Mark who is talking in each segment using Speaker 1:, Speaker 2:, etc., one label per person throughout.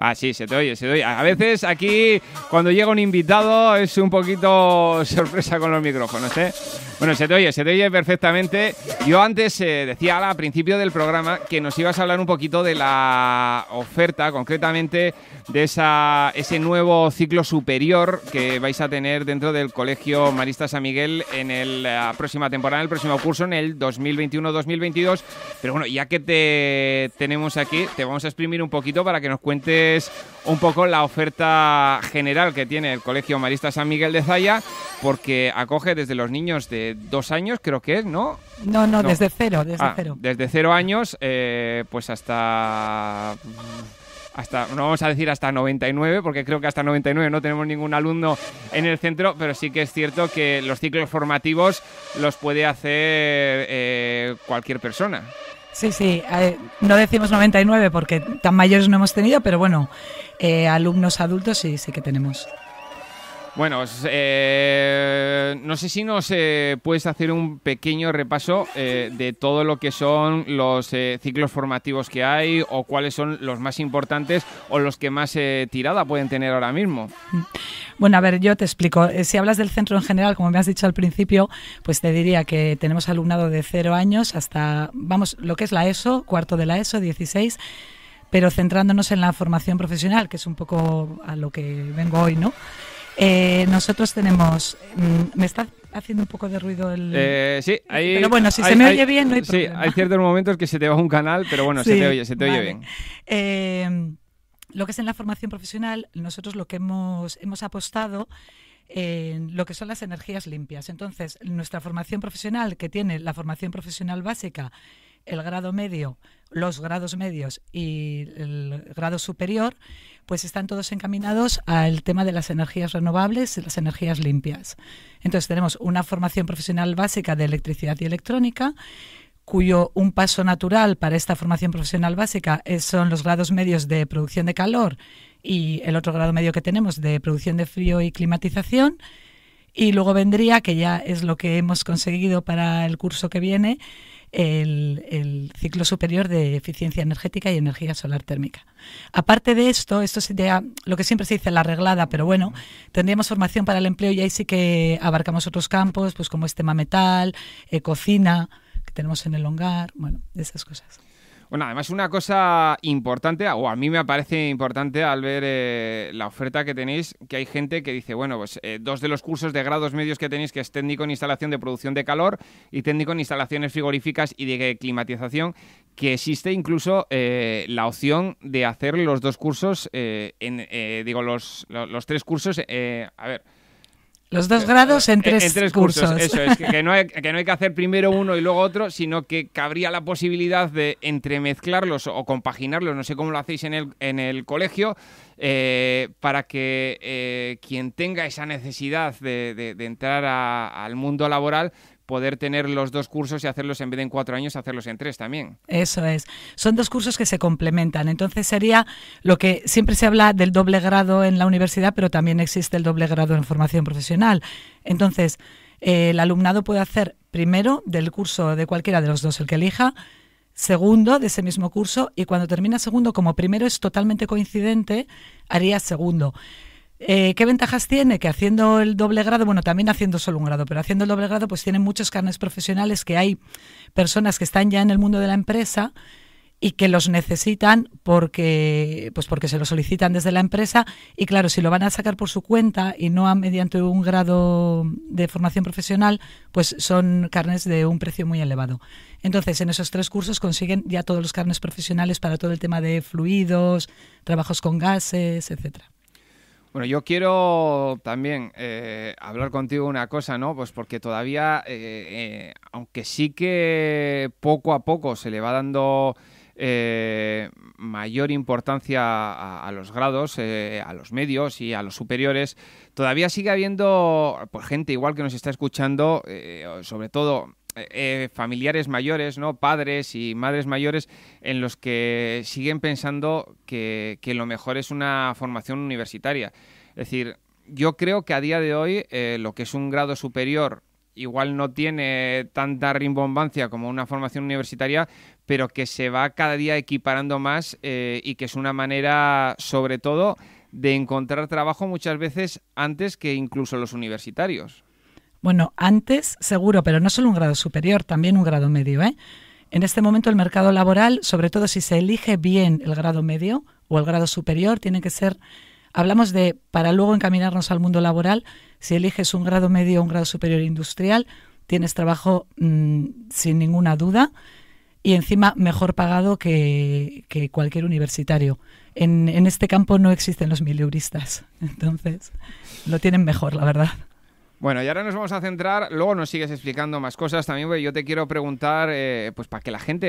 Speaker 1: Ah, sí, se te oye, se te oye. A veces aquí, cuando llega un invitado, es un poquito sorpresa con los micrófonos, ¿eh? Bueno, se te oye, se te oye perfectamente. Yo antes eh, decía al principio del programa que nos ibas a hablar un poquito de la oferta, concretamente de esa, ese nuevo ciclo superior que vais a tener dentro del Colegio Marista San Miguel en el, la eh, próxima temporada, en el próximo curso, en el 2021-2022. Pero bueno, ya que te tenemos aquí, te vamos a exprimir un poquito para que nos cuentes es un poco la oferta general que tiene el Colegio Marista San Miguel de Zaya, porque acoge desde los niños de dos años, creo que es, ¿no?
Speaker 2: No, no, desde cero, desde ah, cero.
Speaker 1: Desde cero años, eh, pues hasta... Hasta, no vamos a decir hasta 99, porque creo que hasta 99 no tenemos ningún alumno en el centro, pero sí que es cierto que los ciclos formativos los puede hacer eh, cualquier persona.
Speaker 2: Sí, sí, eh, no decimos 99 porque tan mayores no hemos tenido, pero bueno, eh, alumnos adultos sí, sí que tenemos.
Speaker 1: Bueno, eh, no sé si nos eh, puedes hacer un pequeño repaso eh, de todo lo que son los ciclos formativos que hay o cuáles son los más importantes o los que más tirada pueden tener ahora mismo.
Speaker 2: Bueno, a ver, yo te explico. Si hablas del centro en general, como me has dicho al principio, pues te diría que tenemos alumnado de cero años hasta, vamos, lo que es la ESO, cuarto de la ESO, 16 pero centrándonos en la formación profesional, que es un poco a lo que vengo hoy, ¿no? Eh, nosotros tenemos. Mm, me está haciendo un poco de ruido el. Eh, sí, hay, pero bueno, si se me oye bien, no hay problema.
Speaker 1: Sí, hay ciertos momentos que se te va un canal, pero bueno, se te oye, se oye bien.
Speaker 2: Eh, lo que es en la formación profesional, nosotros lo que hemos, hemos apostado en lo que son las energías limpias. Entonces, nuestra formación profesional, que tiene la formación profesional básica el grado medio, los grados medios y el grado superior, pues están todos encaminados al tema de las energías renovables y las energías limpias. Entonces tenemos una formación profesional básica de electricidad y electrónica, cuyo un paso natural para esta formación profesional básica son los grados medios de producción de calor y el otro grado medio que tenemos de producción de frío y climatización. Y luego vendría, que ya es lo que hemos conseguido para el curso que viene, el, ciclo superior de eficiencia energética y energía solar térmica. Aparte de esto, esto sería lo que siempre se dice, la arreglada, pero bueno, tendríamos formación para el empleo y ahí sí que abarcamos otros campos, pues como es tema metal, eh, cocina, que tenemos en el hongar, bueno, de esas cosas.
Speaker 1: Bueno, además una cosa importante, o a mí me parece importante al ver eh, la oferta que tenéis, que hay gente que dice, bueno, pues eh, dos de los cursos de grados medios que tenéis, que es técnico en instalación de producción de calor y técnico en instalaciones frigoríficas y de climatización, que existe incluso eh, la opción de hacer los dos cursos, en, digo, los, los tres cursos, a ver
Speaker 2: los dos eh, grados eh, en tres, cursos. Eso es, que,
Speaker 1: no hay, que, hacer primero uno y luego otro, sino que cabría la posibilidad de entremezclarlos o compaginarlos, no sé cómo lo hacéis en el, en el colegio, eh, para que quien tenga esa necesidad de, entrar al mundo laboral poder tener los dos cursos y hacerlos en vez de en cuatro años, hacerlos en tres también.
Speaker 2: Eso es. Son dos cursos que se complementan. Entonces sería lo que siempre se habla del doble grado en la universidad, pero también existe el doble grado en formación profesional. Entonces, eh, el alumnado puede hacer primero del curso de cualquiera de los dos, el que elija, segundo de ese mismo curso y cuando termina segundo, como primero es totalmente coincidente, haría segundo. Eh, ¿Qué ventajas tiene? Que haciendo el doble grado, bueno, también haciendo solo un grado, pero haciendo el doble grado, pues tienen muchos carnes profesionales que hay personas que están ya en el mundo de la empresa y que los necesitan porque, pues porque se lo solicitan desde la empresa y claro, si lo van a sacar por su cuenta y no a, mediante un grado de formación profesional, pues son carnes de un precio muy elevado. Entonces, en esos tres cursos consiguen ya todos los carnes profesionales para todo el tema de fluidos, trabajos con gases, etcétera.
Speaker 1: Bueno, yo quiero también eh, hablar contigo una cosa, ¿no? Pues porque todavía, eh, eh, aunque sí que poco a poco se le va dando mayor importancia a, los grados, a los medios y a los superiores, todavía sigue habiendo pues, gente igual que nos está escuchando, sobre todo eh, familiares mayores, ¿no? Padres y madres mayores en los que siguen pensando que, lo mejor es una formación universitaria. Es decir, yo creo que a día de hoy eh, lo que es un grado superior igual no tiene tanta rimbombancia como una formación universitaria, pero que se va cada día equiparando más eh, y que es una manera, sobre todo, de encontrar trabajo muchas veces antes que incluso los universitarios.
Speaker 2: Bueno, antes seguro, pero no solo un grado superior, también un grado medio. ¿eh? En este momento el mercado laboral, sobre todo si se elige bien el grado medio o el grado superior, tiene que ser, hablamos de, para luego encaminarnos al mundo laboral, si eliges un grado medio o un grado superior industrial, tienes trabajo mm, sin ninguna duda y encima mejor pagado que, cualquier universitario. En, este campo no existen los mileuristas, entonces lo tienen mejor, la verdad. Bueno,
Speaker 1: y ahora nos vamos a centrar, luego nos sigues explicando más cosas también, porque yo te quiero preguntar, eh, pues para que la gente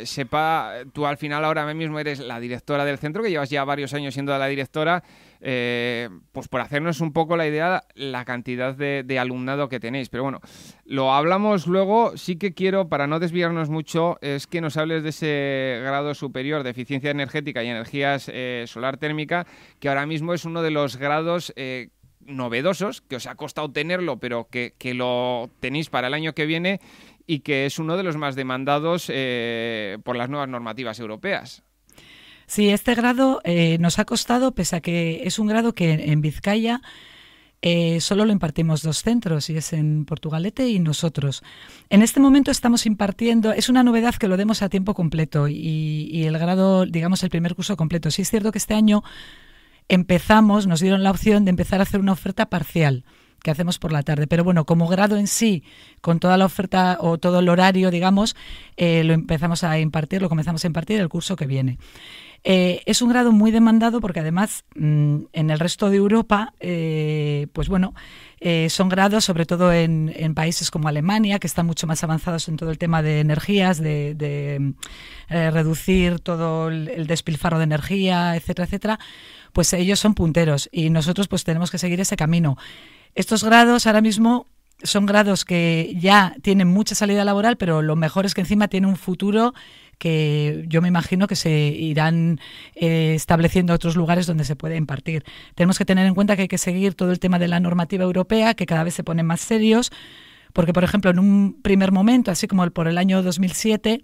Speaker 1: eh, sepa, tú al final ahora mismo eres la directora del centro, que llevas ya varios años siendo la directora, eh, pues por hacernos un poco la idea, la cantidad de, alumnado que tenéis. Pero bueno, lo hablamos luego, sí que quiero, para no desviarnos mucho, es que nos hables de ese grado superior de eficiencia energética y energías solar térmica, que ahora mismo es uno de los grados novedosos, que os ha costado tenerlo, pero que, lo tenéis para el año que viene y que es uno de los más demandados eh, por las nuevas normativas europeas.
Speaker 2: Sí, este grado eh, nos ha costado, pese a que es un grado que en Vizcaya eh, solo lo impartimos dos centros, y es en Portugalete y nosotros. En este momento estamos impartiendo, es una novedad que lo demos a tiempo completo y, y el grado, digamos, el primer curso completo. Sí es cierto que este año empezamos, nos dieron la opción de empezar a hacer una oferta parcial que hacemos por la tarde. Pero bueno, como grado en sí, con toda la oferta o todo el horario, digamos, eh, lo empezamos a impartir, lo comenzamos a impartir el curso que viene. Eh, es un grado muy demandado porque además mm, en el resto de Europa, eh, pues bueno, son grados sobre todo en, países como Alemania, que están mucho más avanzados en todo el tema de energías, de, reducir todo el despilfarro de energía, etcétera, etcétera pues ellos son punteros y nosotros pues tenemos que seguir ese camino. Estos grados ahora mismo son grados que ya tienen mucha salida laboral, pero lo mejor es que encima tienen un futuro que yo me imagino que se irán eh, estableciendo otros lugares donde se puede impartir. Tenemos que tener en cuenta que hay que seguir todo el tema de la normativa europea, que cada vez se pone más serios, porque, por ejemplo, en un primer momento, así como por el año 2007,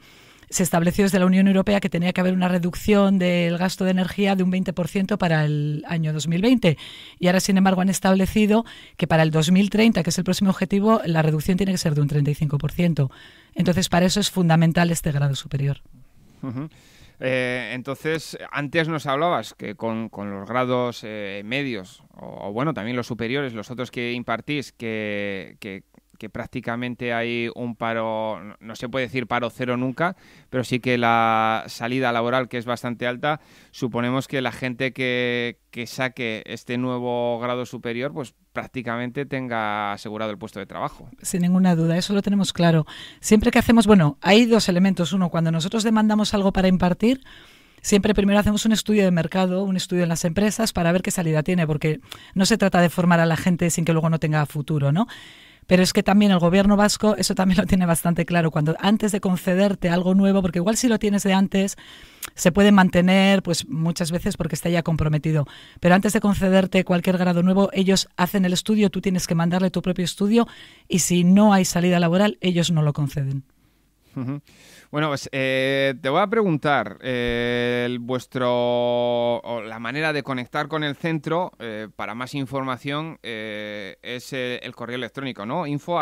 Speaker 2: se estableció desde la Unión Europea que tenía que haber una reducción del gasto de energía de un 20% para el año 2020. Y ahora, sin embargo, han establecido que para el 2030, que es el próximo objetivo, la reducción tiene que ser de un 35%. Entonces, para eso es fundamental este grado superior.
Speaker 1: Eh, entonces, antes nos hablabas que con, los grados eh, medios, o, bueno, también los superiores, los otros que impartís, que que prácticamente hay un paro, no se puede decir paro cero nunca, pero sí que la salida laboral que es bastante alta, suponemos que la gente que, que saque este nuevo grado superior, pues prácticamente tenga asegurado el puesto de trabajo.
Speaker 2: Sin ninguna duda, eso lo tenemos claro. Siempre que hacemos, bueno, hay dos elementos. Uno, cuando nosotros demandamos algo para impartir, siempre primero hacemos un estudio de mercado, un estudio en las empresas para ver qué salida tiene, porque no se trata de formar a la gente sin que luego no tenga futuro, ¿no? Pero es que también el gobierno vasco eso también lo tiene bastante claro. Cuando antes de concederte algo nuevo, porque igual si lo tienes de antes, se puede mantener pues muchas veces porque está ya comprometido. Pero antes de concederte cualquier grado nuevo, ellos hacen el estudio, tú tienes que mandarle tu propio estudio y si no hay salida laboral, ellos no lo conceden.
Speaker 1: Bueno, pues eh, te voy a preguntar eh, vuestro o la manera de conectar con el centro eh, para más información es el correo electrónico, ¿no? Info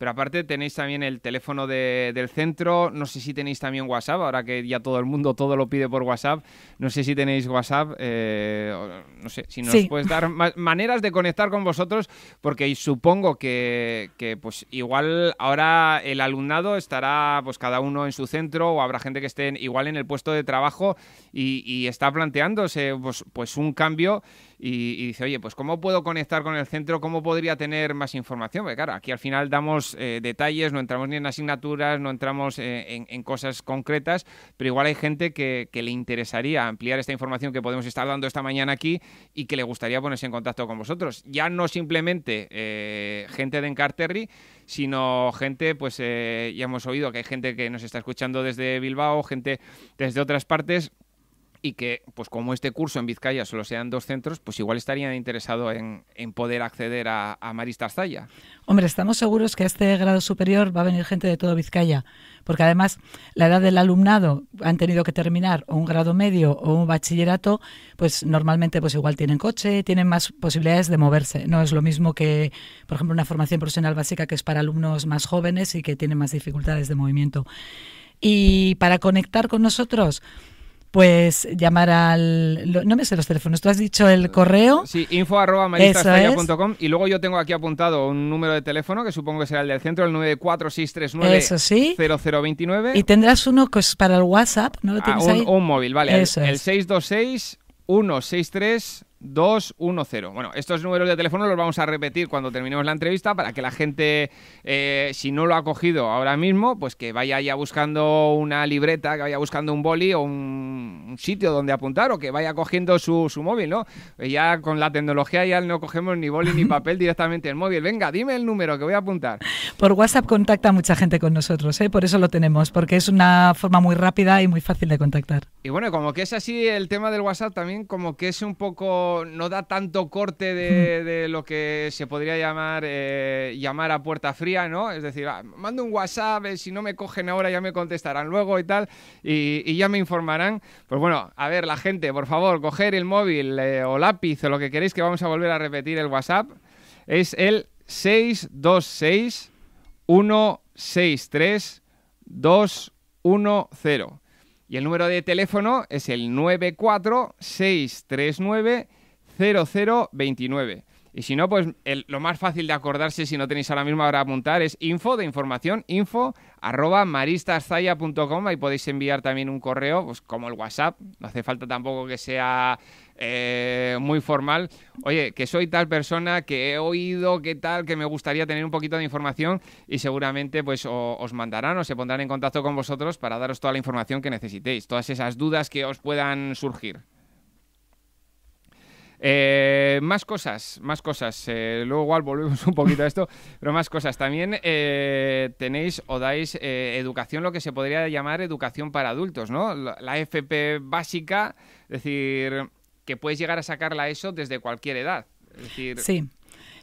Speaker 1: pero aparte tenéis también el teléfono de, del centro, no sé si tenéis también WhatsApp, ahora que ya todo el mundo todo lo pide por WhatsApp, no sé si tenéis WhatsApp, eh, no sé, si nos puedes dar maneras de conectar con vosotros, porque supongo que, pues igual ahora el alumnado estará pues cada uno en su centro o habrá gente que esté igual en el puesto de trabajo y, y está planteándose pues, pues un cambio y, dice, oye, pues ¿cómo puedo conectar con el centro? ¿Cómo podría tener más información? Porque claro, aquí al final damos eh, detalles, no entramos ni en asignaturas, no entramos eh, en, cosas concretas, pero igual hay gente que, le interesaría ampliar esta información que podemos estar dando esta mañana aquí y que le gustaría ponerse en contacto con vosotros. Ya no simplemente eh, gente de Encarterry sino gente, pues ya hemos oído que hay gente que nos está escuchando desde Bilbao, gente desde otras partes y que, pues como este curso en Vizcaya solo sean dos centros, pues igual estarían interesados en, poder acceder a, a Marista Zaya.
Speaker 2: Hombre, estamos seguros que a este grado superior va a venir gente de todo Vizcaya, porque además la edad del alumnado han tenido que terminar o un grado medio o un bachillerato, pues normalmente pues igual tienen coche, tienen más posibilidades de moverse. No es lo mismo que, por ejemplo, una formación profesional básica que es para alumnos más jóvenes y que tienen más dificultades de movimiento. Y para conectar con nosotros, pues llamar al... no me sé los teléfonos, tú has dicho el eh, correo.
Speaker 1: Sí, info y luego yo tengo aquí apuntado un número de teléfono que supongo que será el del centro, el 94639 Eso sí. 0029. Y
Speaker 2: tendrás uno para el WhatsApp, ¿no lo ah, tienes ah, un, ahí? un
Speaker 1: móvil, vale. Eso el, el 626 163 210. Bueno, estos números de teléfono los vamos a repetir cuando terminemos la entrevista para que la gente, eh, si no lo ha cogido ahora mismo, pues que vaya ya buscando una libreta, que vaya buscando un boli o un, sitio donde apuntar o que vaya cogiendo su, móvil, ¿no? Eh, ya con la tecnología ya no cogemos ni boli ni papel directamente el móvil. Venga, dime el número que voy a apuntar.
Speaker 2: Por WhatsApp contacta mucha gente con nosotros, ¿eh? por eso lo tenemos, porque es una forma muy rápida y muy fácil de contactar.
Speaker 1: Y bueno, como que es así el tema del WhatsApp también, como que es un poco no, da tanto corte hmm. de, lo que se podría llamar eh, llamar a puerta fría, ¿no? Es decir, ah, mando un WhatsApp, eh, si no me cogen ahora ya me contestarán luego y tal, y, ya me informarán. Pues bueno, a ver, la gente, por favor, coger el móvil eh, o lápiz o lo que queréis, que vamos a volver a repetir el WhatsApp, es el 626 163 210. Y el número de teléfono es el 94639 0029. Y si no, pues lo más fácil de acordarse, si no tenéis a ahora mismo ahora apuntar, es info de información, info arroba maristaszaya.com. Ahí podéis enviar también un correo, pues como el WhatsApp. No hace falta tampoco que sea eh, muy formal. Oye, que soy tal persona, que he oído, que tal, que me gustaría tener un poquito de información y seguramente pues os mandarán o se pondrán en contacto con vosotros para daros toda la información que necesitéis, todas esas dudas que os puedan surgir. Eh, más cosas, más cosas. Eh, luego igual volvemos un poquito a esto, pero más cosas. También eh, tenéis o dais eh, educación, lo que se podría llamar educación para adultos, ¿no? La, FP básica, es decir, que puedes llegar a sacarla eso desde cualquier edad. sí.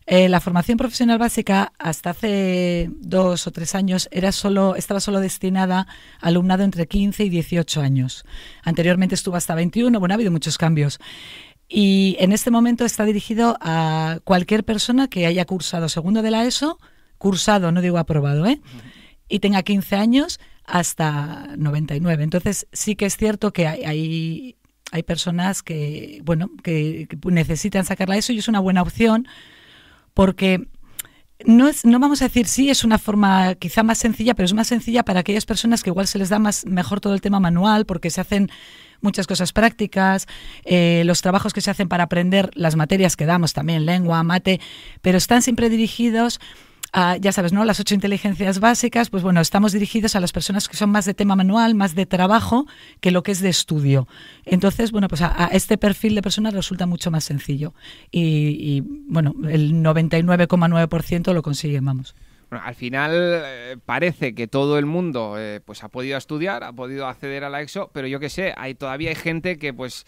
Speaker 2: la formación profesional básica hasta hace dos o tres años era solo, estaba solo destinada a alumnado entre 15 y 18 años. Anteriormente estuvo hasta 21, bueno, ha habido muchos cambios. Y en este momento está dirigido a cualquier persona que haya cursado segundo de la ESO, cursado, no digo aprobado, ¿eh? y tenga 15 años hasta 99. Entonces sí que es cierto que hay, hay, personas que, bueno, que, que necesitan la eso y es una buena opción porque no, es, no vamos a decir sí, es una forma quizá más sencilla, pero es más sencilla para aquellas personas que igual se les da más mejor todo el tema manual, porque se hacen muchas cosas prácticas, eh, los trabajos que se hacen para aprender las materias que damos también, lengua, mate, pero están siempre dirigidos ya sabes, ¿no? Las ocho inteligencias básicas, pues bueno, estamos dirigidos a las personas que son más de tema manual, más de trabajo, que lo que es de estudio. Entonces, bueno, pues a, este perfil de personas resulta mucho más sencillo. Y, y bueno, el 99,9% lo consiguen, vamos.
Speaker 1: Bueno, al final eh, parece que todo el mundo eh, pues ha podido estudiar, ha podido acceder a la EXO, pero yo qué sé, hay, todavía hay gente que pues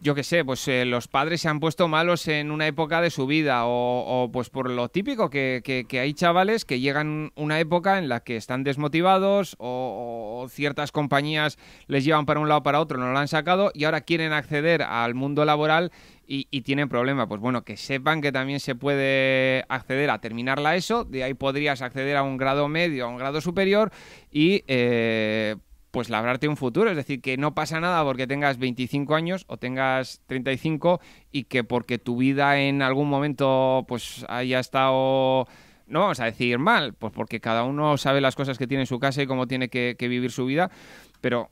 Speaker 1: yo qué sé, pues eh, los padres se han puesto malos en una época de su vida o, pues por lo típico que, hay chavales que llegan una época en la que están desmotivados o, ciertas compañías les llevan para un lado para otro, no lo han sacado y ahora quieren acceder al mundo laboral y, tienen problema. Pues bueno, que sepan que también se puede acceder a terminarla ESO, de ahí podrías acceder a un grado medio, a un grado superior y... Eh, pues labrarte un futuro. Es decir, que no pasa nada porque tengas 25 años o tengas 35 y que porque tu vida en algún momento pues haya estado... No vamos a decir mal, pues porque cada uno sabe las cosas que tiene en su casa y cómo tiene que, vivir su vida, pero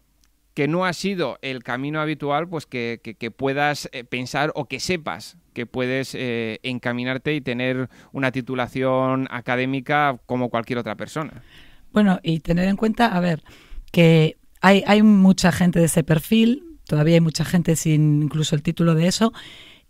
Speaker 1: que no ha sido el camino habitual, pues que, puedas eh, pensar o que sepas que puedes eh, encaminarte y tener una titulación académica como cualquier otra persona.
Speaker 2: Bueno, y tener en cuenta, a ver, que hay, hay mucha gente de ese perfil, todavía hay mucha gente sin incluso el título de eso,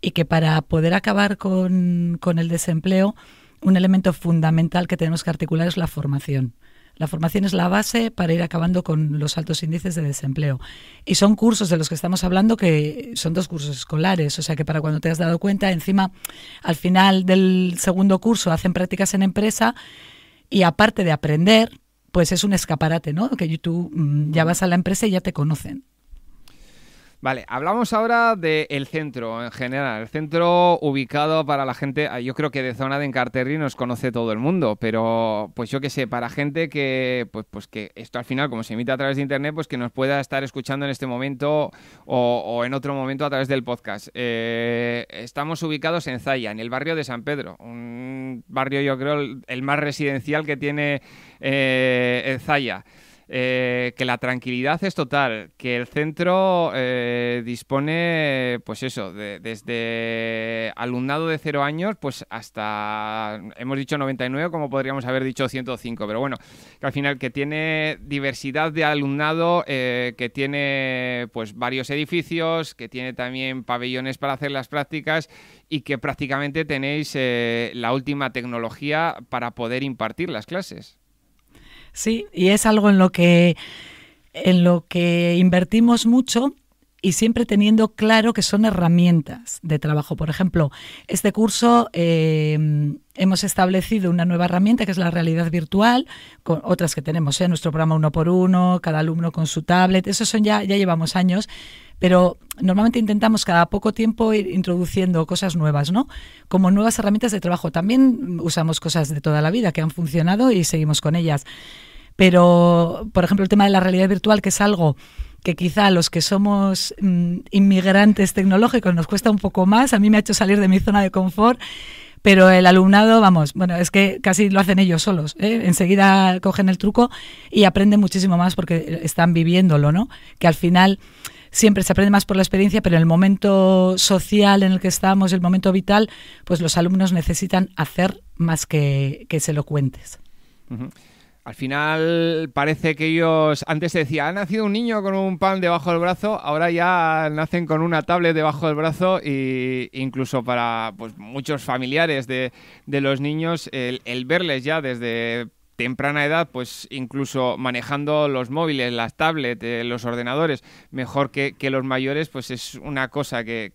Speaker 2: y que para poder acabar con, con el desempleo, un elemento fundamental que tenemos que articular es la formación. La formación es la base para ir acabando con los altos índices de desempleo. Y son cursos de los que estamos hablando que son dos cursos escolares, o sea que para cuando te has dado cuenta, encima al final del segundo curso hacen prácticas en empresa y aparte de aprender, pues es un escaparate, ¿no? Que tú mm, ya vas a la empresa y ya te conocen.
Speaker 1: Vale, hablamos ahora del centro en general, el centro ubicado para la gente, ah, yo creo que de zona de Encarterri nos conoce todo el mundo, pero pues yo qué sé, para gente que, pues, pues que esto al final, como se emite a través de internet, pues que nos pueda estar escuchando en este momento o, en otro momento a través del podcast. Eh, estamos ubicados en Zaya, en el barrio de San Pedro, un barrio yo creo el, más residencial que tiene eh, Zaya. Eh, que la tranquilidad es total, que el centro eh, dispone, pues eso, desde alumnado de cero años, pues hasta, hemos dicho 99, como podríamos haber dicho 105, pero bueno, que al final que tiene diversidad de alumnado, eh, que tiene pues varios edificios, que tiene también pabellones para hacer las prácticas y que prácticamente tenéis la última tecnología para poder impartir las clases.
Speaker 2: Sí, y es algo en lo que en lo que invertimos mucho y siempre teniendo claro que son herramientas de trabajo. Por ejemplo, este curso eh, hemos establecido una nueva herramienta que es la realidad virtual, con otras que tenemos, ¿eh? nuestro programa uno por uno, cada alumno con su tablet, eso son ya, ya llevamos años, pero normalmente intentamos cada poco tiempo ir introduciendo cosas nuevas, ¿no? Como nuevas herramientas de trabajo. También usamos cosas de toda la vida que han funcionado y seguimos con ellas. Pero, por ejemplo, el tema de la realidad virtual, que es algo que quizá a los que somos mm, inmigrantes tecnológicos nos cuesta un poco más. A mí me ha hecho salir de mi zona de confort pero el alumnado, vamos, bueno, es que casi lo hacen ellos solos. ¿eh? Enseguida cogen el truco y aprenden muchísimo más porque están viviéndolo, ¿no? Que al final siempre se aprende más por la experiencia, pero en el momento social en el que estamos, el momento vital, pues los alumnos necesitan hacer más que, que se lo cuentes.
Speaker 1: Al final parece que ellos, antes se decía, ha nacido un niño con un pan debajo del brazo, ahora ya nacen con una tablet debajo del brazo e incluso para pues, muchos familiares de, los niños el verles ya desde temprana edad, pues incluso manejando los móviles, las tablets, eh, los ordenadores, mejor que, los mayores, pues es una cosa que,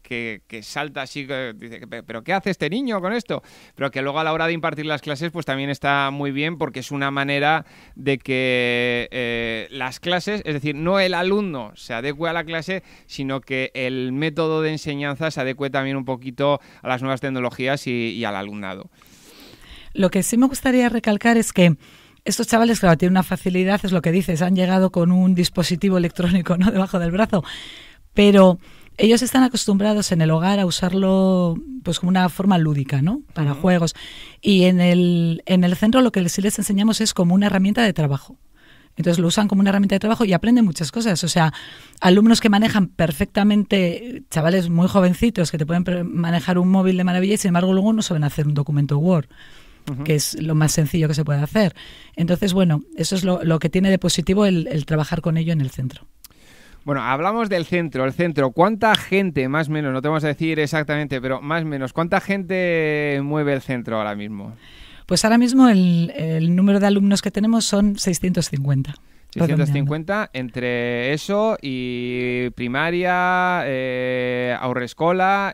Speaker 1: salta así, dice, pero ¿qué hace este niño con esto? Pero que luego a la hora de impartir las clases, pues también está muy bien porque es una manera de que eh, las clases, es decir, no el alumno se adecue a la clase, sino que el método de enseñanza se adecue también un poquito a las nuevas tecnologías y al alumnado.
Speaker 2: Lo que sí me gustaría recalcar es que estos chavales, claro, tienen una facilidad, es lo que dices, han llegado con un dispositivo electrónico ¿no? debajo del brazo, pero ellos están acostumbrados en el hogar a usarlo pues como una forma lúdica, ¿no? Para juegos. Y en el, en el centro lo que sí les enseñamos es como una herramienta de trabajo. Entonces lo usan como una herramienta de trabajo y aprenden muchas cosas. O sea, alumnos que manejan perfectamente, chavales muy jovencitos que te pueden manejar un móvil de maravilla y sin embargo luego no saben hacer un documento Word que es lo más sencillo que se puede hacer. Entonces, bueno, eso es lo, que tiene de positivo el, trabajar con ello en el centro.
Speaker 1: Bueno, hablamos del centro, el centro. ¿Cuánta gente, más o menos, no te vamos a decir exactamente, pero más o menos, cuánta gente mueve el centro ahora mismo?
Speaker 2: Pues ahora mismo el, número de alumnos que tenemos son 650. 650
Speaker 1: entre eso y primaria, eh,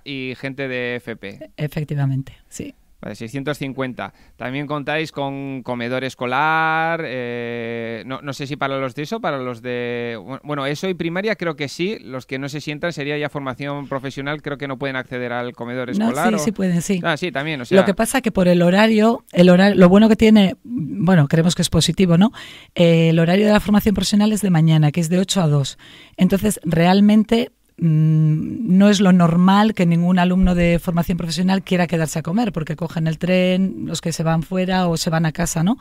Speaker 1: y gente de FP.
Speaker 2: Efectivamente, sí.
Speaker 1: Vale, 650. También contáis con comedor escolar, eh, no, sé si para los de eso, para los de... Bueno, eso y primaria creo que sí, los que no se sientan sería ya formación profesional, creo que no pueden acceder al comedor escolar. No, sí, sí pueden, sí. Ah, también, Lo que
Speaker 2: pasa que por el horario, el horario, lo bueno que tiene, bueno, creemos que es positivo, ¿no? Eh, el horario de la formación profesional es de mañana, que es de 8 a 2. Entonces, realmente Mm, no es lo normal que ningún alumno de formación profesional quiera quedarse a comer, porque cogen el tren, los que se van fuera o se van a casa, ¿no?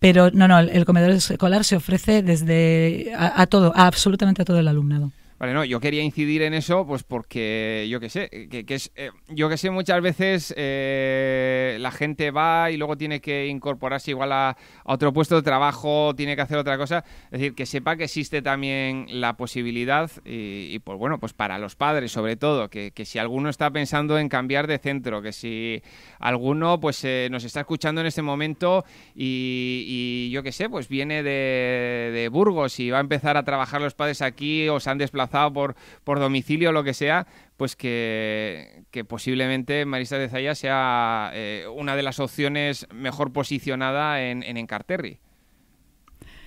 Speaker 2: Pero no, no, el comedor escolar se ofrece desde a, todo, a absolutamente a todo el alumnado.
Speaker 1: Vale, no, yo quería incidir en eso, pues porque yo qué sé, que, es, eh, yo que sé, muchas veces eh, la gente va y luego tiene que incorporarse igual a, otro puesto de trabajo, tiene que hacer otra cosa. Es decir, que sepa que existe también la posibilidad, y, pues bueno, pues para los padres sobre todo, que, si alguno está pensando en cambiar de centro, que si alguno pues eh, nos está escuchando en este momento y, yo qué sé, pues viene de Burgos y va a empezar a trabajar los padres aquí o se han desplazado por, por domicilio o lo que sea, pues que, posiblemente Marisa de Zaya sea eh, una de las opciones mejor posicionada en, en Encarterri.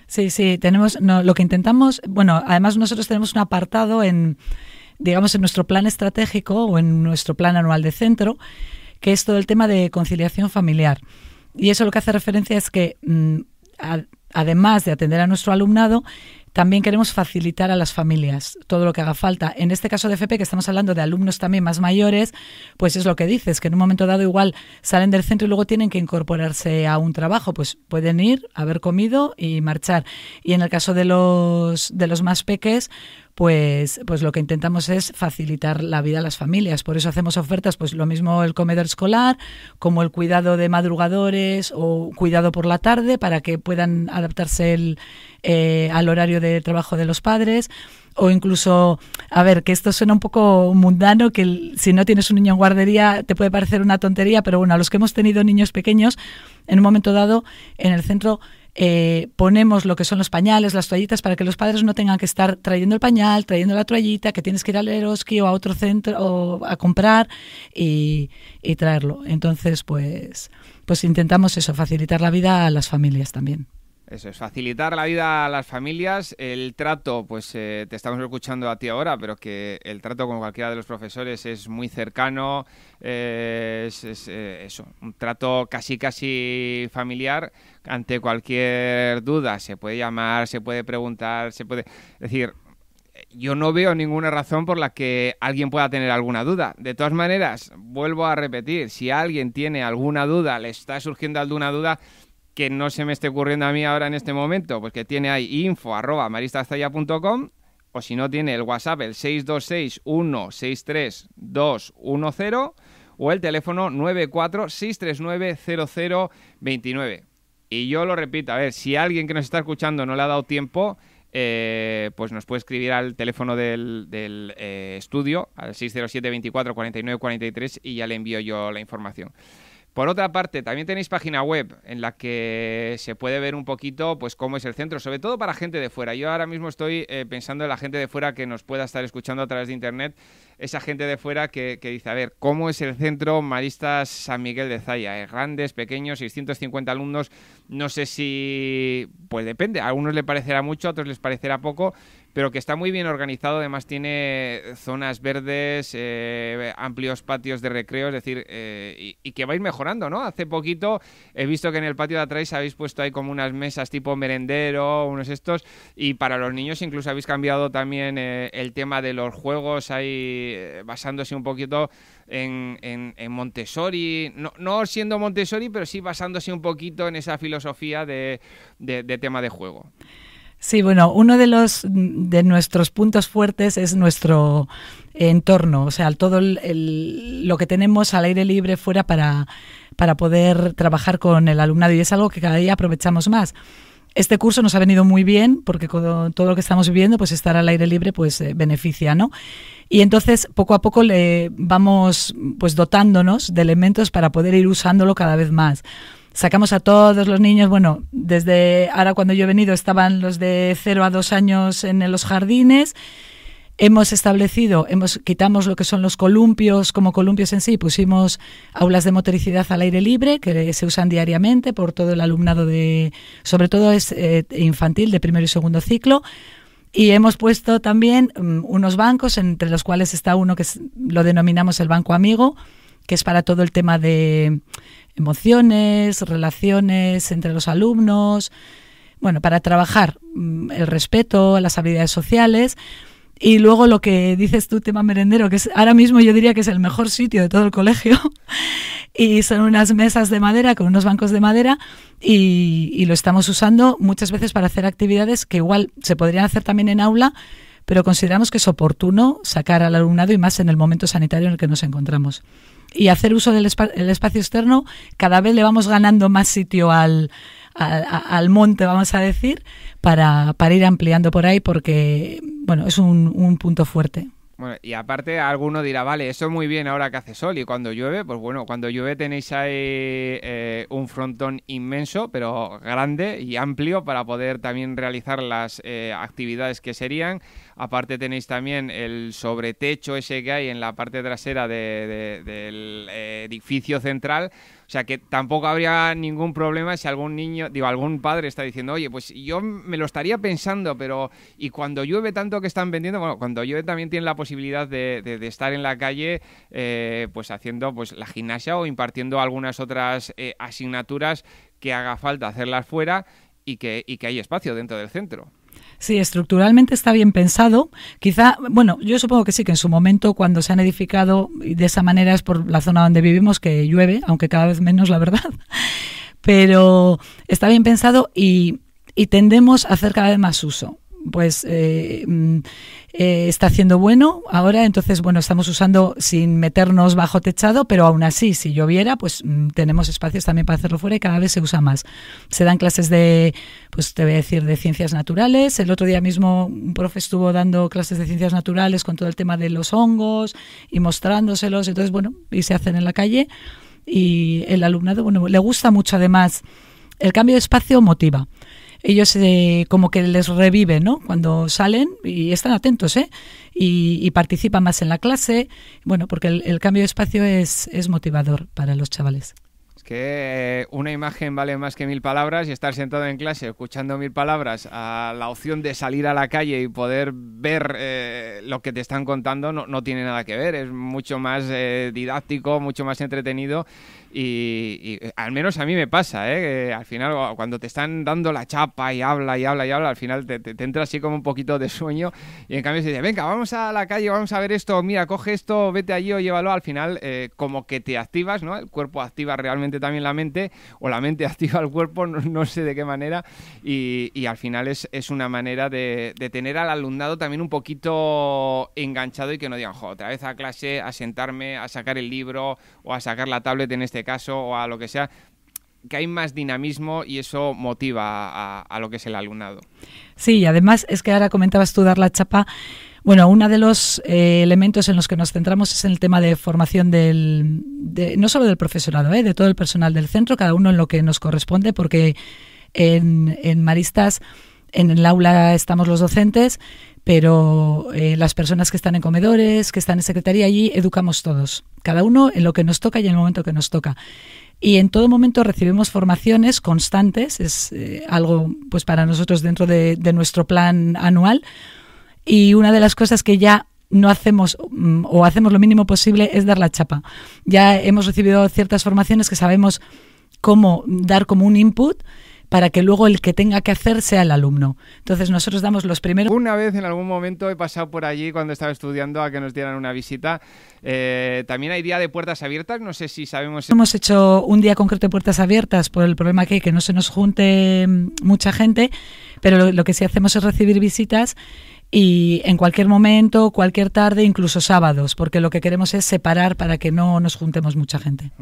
Speaker 2: Sí, sí, tenemos lo que intentamos, bueno, además nosotros tenemos un apartado en, digamos, en nuestro plan estratégico o en nuestro plan anual de centro, que es todo el tema de conciliación familiar. Y eso lo que hace referencia es que, mm, además de atender a nuestro alumnado, también queremos facilitar a las familias todo lo que haga falta. En este caso de FP, que estamos hablando de alumnos también más mayores, pues es lo que dices, que en un momento dado igual salen del centro y luego tienen que incorporarse a un trabajo, pues pueden ir, haber comido y marchar. Y en el caso de los, de los más peques, pues, pues lo que intentamos es facilitar la vida a las familias. Por eso hacemos ofertas, pues lo mismo el comedor escolar, como el cuidado de madrugadores o cuidado por la tarde, para que puedan adaptarse eh, al horario de trabajo de los padres o incluso, a ver, que esto suena un poco mundano, que si no tienes un niño en guardería te puede parecer una tontería, pero bueno, a los que hemos tenido niños pequeños, en un momento dado, en el centro eh, ponemos lo que son los pañales, las toallitas, para que los padres no tengan que estar trayendo el pañal, trayendo la toallita, que tienes que ir al Eroski o a otro centro o a comprar y, y traerlo. Entonces, pues, pues intentamos eso, facilitar la vida a las familias también.
Speaker 1: Eso es, facilitar la vida a las familias. El trato, pues eh, te estamos escuchando a ti ahora, pero que el trato con cualquiera de los profesores es muy cercano, eh, es, eh, eso, un trato casi casi familiar. Ante cualquier duda se puede llamar, se puede preguntar, se puede... Es decir, yo no veo ninguna razón por la que alguien pueda tener alguna duda. De todas maneras, vuelvo a repetir, si alguien tiene alguna duda, le está surgiendo alguna duda, que no se me esté ocurriendo a mí ahora en este momento, pues que tiene ahí info arroba maristazaya.com o si no tiene el WhatsApp el 626-163-210 o el teléfono 946390029. Y yo lo repito, a ver, si alguien que nos está escuchando no le ha dado tiempo, eh, pues nos puede escribir al teléfono del, eh, estudio, al 607 24 49 43 y ya le envío yo la información. Por otra parte, también tenéis página web en la que se puede ver un poquito pues cómo es el centro, sobre todo para gente de fuera. Yo ahora mismo estoy eh, pensando en la gente de fuera que nos pueda estar escuchando a través de internet, esa gente de fuera que, dice, a ver, ¿cómo es el centro Maristas San Miguel de Zaya? Eh, grandes, pequeños, 650 alumnos, no sé si, pues depende, a algunos le parecerá mucho, a otros les parecerá poco, pero que está muy bien organizado, además tiene zonas verdes, eh, amplios patios de recreo, es decir, eh, y, que vais mejorando, ¿no? Hace poquito he visto que en el patio de atrás habéis puesto ahí como unas mesas tipo merendero, unos estos, y para los niños incluso habéis cambiado también eh, el tema de los juegos, ahí eh, basándose un poquito en, Montessori, no, siendo Montessori, pero sí basándose un poquito en esa filosofía de tema de juego.
Speaker 2: Sí, bueno, uno de los de nuestros puntos fuertes es nuestro entorno, o sea, todo el, lo que tenemos al aire libre fuera para, para poder trabajar con el alumnado y es algo que cada día aprovechamos más. Este curso nos ha venido muy bien porque con todo lo que estamos viviendo, pues estar al aire libre pues eh, beneficia, ¿no? Y entonces poco a poco le vamos pues dotándonos de elementos para poder ir usándolo cada vez más sacamos a todos los niños, bueno, desde ahora cuando yo he venido estaban los de 0 a 2 años en los jardines, Hemos establecido, hemos, quitamos lo que son los columpios como columpios en sí, pusimos aulas de motoricidad al aire libre que se usan diariamente por todo el alumnado de, sobre todo es eh, infantil de primero y segundo ciclo. Y hemos puesto también mm, unos bancos, entre los cuales está uno que lo denominamos el banco amigo, que es para todo el tema de emociones, relaciones entre los alumnos, bueno, para trabajar mm, el respeto, las habilidades sociales. Y luego lo que dices tú, tema merendero, que es, ahora mismo yo diría que es el mejor sitio de todo el colegio. y son unas mesas de madera con unos bancos de madera y, lo estamos usando muchas veces para hacer actividades que igual se podrían hacer también en aula, pero consideramos que es oportuno sacar al alumnado y más en el momento sanitario en el que nos encontramos. Y hacer uso del espacio externo, cada vez le vamos ganando más sitio al, al, monte, vamos a decir, para, ir ampliando por ahí porque, bueno, es un, un punto fuerte.
Speaker 1: Bueno, y aparte alguno dirá, vale, eso es muy bien ahora que hace sol y cuando llueve, pues bueno, cuando llueve tenéis ahí eh, un frontón inmenso, pero grande y amplio para poder también realizar las eh, actividades que serían. Aparte tenéis también el sobretecho ese que hay en la parte trasera del eh, edificio central o sea que tampoco habría ningún problema si algún niño, digo, algún padre está diciendo, oye, pues yo me lo estaría pensando, pero y cuando llueve tanto que están vendiendo, bueno, cuando llueve también tiene la posibilidad de, estar en la calle, eh, pues haciendo pues la gimnasia o impartiendo algunas otras eh, asignaturas que haga falta hacerlas fuera y que, y que hay espacio dentro del centro.
Speaker 2: Sí, estructuralmente está bien pensado. Quizá, bueno, yo supongo que sí, que en su momento cuando se han edificado de esa manera es por la zona donde vivimos que llueve, aunque cada vez menos, la verdad. Pero está bien pensado y, tendemos a hacer cada vez más uso. Pues eh, mm, eh, está haciendo bueno ahora, entonces, bueno, estamos usando sin meternos bajo techado, pero aún así, si lloviera, pues mm, tenemos espacios también para hacerlo fuera y cada vez se usa más. Se dan clases de, pues te voy a decir, de ciencias naturales. El otro día mismo un profe estuvo dando clases de ciencias naturales con todo el tema de los hongos y mostrándoselos, entonces, bueno, y se hacen en la calle. Y el alumnado, bueno, le gusta mucho además. El cambio de espacio motiva ellos eh, como que les revive, ¿no? Cuando salen y están atentos, ¿eh? Y, participan más en la clase, bueno, porque el, cambio de espacio es, es motivador para los chavales
Speaker 1: Es que una imagen vale más que mil palabras y estar sentado en clase escuchando mil palabras a la opción de salir a la calle y poder ver eh, lo que te están contando no, no, tiene nada que ver, es mucho más eh, didáctico, mucho más entretenido y, eh, al menos a mí me pasa, ¿eh? al final, cuando te están dando la chapa y habla y habla y habla, al final te, te, entra así como un poquito de sueño. Y en cambio se dice, venga, vamos a la calle, vamos a ver esto, mira, coge esto, vete allí o llévalo. Al final, eh, como que te activas, ¿no? El cuerpo activa realmente también la mente, o la mente activa el cuerpo, no, sé de qué manera. Y, al final es, una manera de, tener al alumnado también un poquito enganchado y que no digan, jo, otra vez a clase, a sentarme, a sacar el libro o a sacar la tablet en este caso o a lo que sea, que hay más dinamismo y eso motiva a, lo que es el alumnado.
Speaker 2: Sí, además es que ahora comentabas tú dar la chapa. Bueno, uno de los eh, elementos en los que nos centramos es el tema de formación del, no solo del profesorado, eh, de todo el personal del centro, cada uno en lo que nos corresponde, porque en, en Maristas en el aula estamos los docentes, pero eh, las personas que están en comedores, que están en secretaría, allí educamos todos, cada uno en lo que nos toca y en el momento que nos toca. Y en todo momento recibimos formaciones constantes, es eh, algo pues para nosotros dentro de, de, nuestro plan anual. Y una de las cosas que ya no hacemos mm, o hacemos lo mínimo posible es dar la chapa. Ya hemos recibido ciertas formaciones que sabemos cómo dar como un input para que luego el que tenga que hacer sea el alumno. Entonces nosotros damos los primeros...
Speaker 1: Una vez en algún momento he pasado por allí cuando estaba estudiando a que nos dieran una visita. Eh, también hay día de puertas abiertas, no sé si sabemos... Hemos
Speaker 2: hecho un día concreto de puertas abiertas por el problema que hay, que no se nos junte mucha gente, pero lo que sí hacemos es recibir visitas y en cualquier momento, cualquier tarde, incluso sábados, porque lo que queremos es separar para que no nos juntemos mucha gente.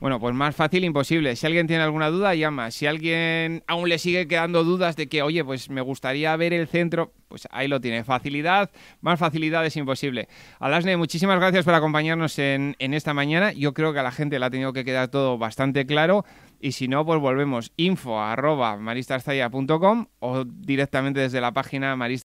Speaker 1: Bueno, pues más fácil imposible. Si alguien tiene alguna duda, llama. Si alguien aún le sigue quedando dudas de que, oye, pues me gustaría ver el centro, pues ahí lo tiene. Facilidad, más facilidad es imposible. Alasne, muchísimas gracias por acompañarnos en, en esta mañana. Yo creo que a la gente le ha tenido que quedar todo bastante claro. Y si no, pues volvemos info arroba o directamente desde la página marista